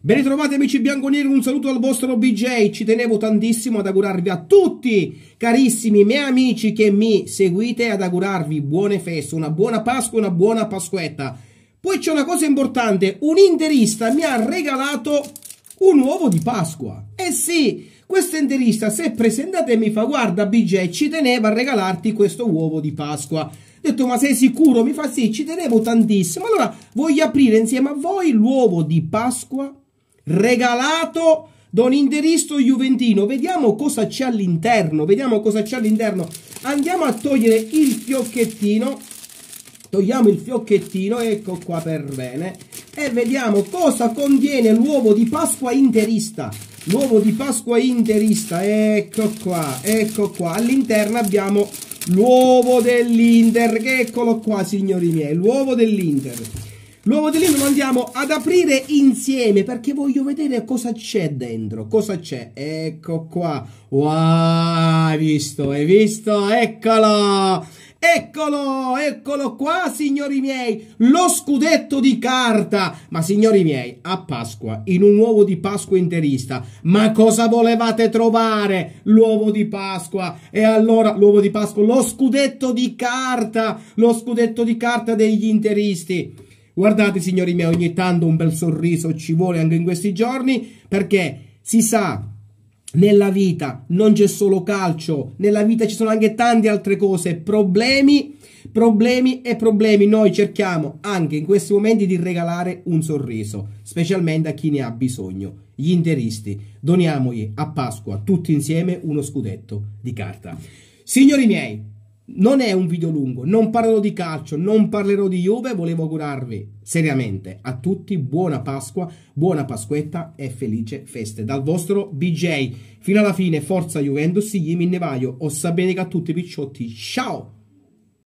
Ben ritrovati amici bianconeri, un saluto al vostro BJ, ci tenevo tantissimo ad augurarvi a tutti, carissimi miei amici che mi seguite, ad augurarvi buone feste, una buona Pasqua, una buona Pasquetta. Poi c'è una cosa importante, un interista mi ha regalato un uovo di Pasqua. Eh sì, questo interista si è presentato e mi fa guarda BJ, ci tenevo a regalarti questo uovo di Pasqua. Ho detto, ma sei sicuro? Mi fa sì, ci tenevo tantissimo. Allora voglio aprire insieme a voi l'uovo di Pasqua regalato da un indirizzo juventino. Vediamo cosa c'è all'interno, vediamo cosa c'è all'interno. Andiamo a togliere il fiocchettino, togliamo il fiocchettino, ecco qua per bene, e vediamo cosa contiene l'uovo di Pasqua interista. L'uovo di Pasqua interista, ecco qua, ecco qua. All'interno abbiamo l'uovo dell'Inter, eccolo qua signori miei, l'uovo dell'Inter. L'uovo di lino lo andiamo ad aprire insieme perché voglio vedere cosa c'è dentro. Cosa c'è? Ecco qua. Wow, hai visto, hai visto? Eccolo! Eccolo, eccolo qua, signori miei, lo scudetto di carta. Ma signori miei, a Pasqua, in un uovo di Pasqua interista, ma cosa volevate trovare? L'uovo di Pasqua. E allora, l'uovo di Pasqua, lo scudetto di carta, lo scudetto di carta degli interisti. Guardate, signori miei, ogni tanto un bel sorriso ci vuole anche in questi giorni, perché si sa, nella vita non c'è solo calcio, nella vita ci sono anche tante altre cose, problemi, problemi e problemi. Noi cerchiamo anche in questi momenti di regalare un sorriso, specialmente a chi ne ha bisogno. Gli interisti, doniamogli a Pasqua tutti insieme uno scudetto di carta. Signori miei, non è un video lungo, non parlerò di calcio, non parlerò di Juve, volevo augurarvi seriamente a tutti buona Pasqua, buona Pasquetta e felice feste. Dal vostro BJ fino alla fine, forza Juventus, mi Yimin Nevaio, ossa bene a tutti picciotti, ciao!